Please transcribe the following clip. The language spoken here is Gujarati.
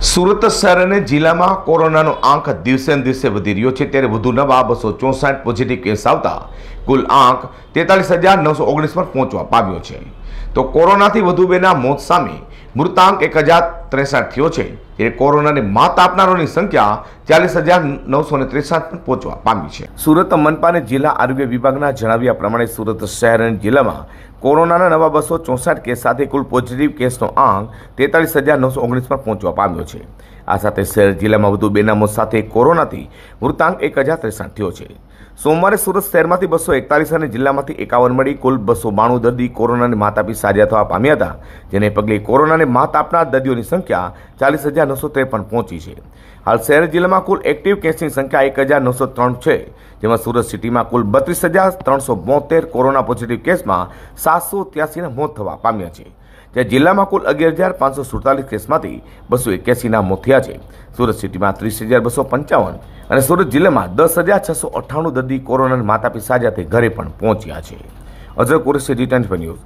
સુરત શહેર અને જિલ્લામાં કોરોનાનો આંખ દિવસે દિવસે વધી રહ્યો છે ત્યારે વધુ નવા બસો ચોસાઠ પોઝિટિવ કેસ આવતા કુલ આંક તેતાલીસ હજાર નવસો ઓગણીસ પર પહોંચવા પામ્યો છે તો કોરોનાથી વધુ બેના મોત સામે મૃતાંક એક હજાર ત્રેસઠ થયો છે ત્યારે કોરોનાને માત આપનારોની સંખ્યા ચાલીસ હજાર નવસો ને ત્રેસઠ પર પહોંચવા પામી છે સુરત મનપાને જિલ્લા આરોગ્ય વિભાગના જણાવ્યા પ્રમાણે સુરત શહેર અને જિલ્લામાં કોરોનાના નવા બસો ચોસઠ કેસ સાથે કુલ પોઝિટિવ કેસનો આંક તેતાલીસ હજાર નવસો ઓગણીસ પર પહોંચવા પામ્યો છે આ સાથે શહેર જિલ્લામાં વધુ બેના મોત સાથે કોરોનાથી મૃતાંક એક હજાર ત્રેસઠ થયો છે સોમવારે સુરત શહેરમાંથી બસો એકતાલીસ અને જિલ્લામાંથી એકાવન મળી કુલ બસો બાણું દર્દી કોરોનાને માતાપી સાજા થવા પામ્યા હતા જેને પગલે કોરોનાને માત આપનાર દર્દીઓની સંખ્યા ચાલીસ હજાર નવસો ત્રેપન પહોંચી છે હાલ શહેર જિલ્લામાં કુલ એક્ટિવ કેસની સંખ્યા એક હજાર નવસો ત્રણ છે જેમાં સુરત સિટીમાં કુલ બત્રીસ હજાર ત્રણસો બોતેર કોરોના પોઝિટિવ કેસમાં સાતસો ત્યાસીના મોત થવા પામ્યા છે જ્યાં જિલ્લામાં કુલ અગિયાર હજાર પાંચસો સુડતાલીસ કેસમાંથી બસો એક્યાસીના મોત થયા છે સુરત સિટીમાં ત્રીસ હજાર બસો પંચાવન અને સુરત જિલ્લામાં દસ હજાર છસો અઠ્ઠાણું દર્દી કોરોનાના માતાપિતા સાથે ઘરે પણ પહોંચ્યા છે અઝર કુરેશી જી ન્યૂઝ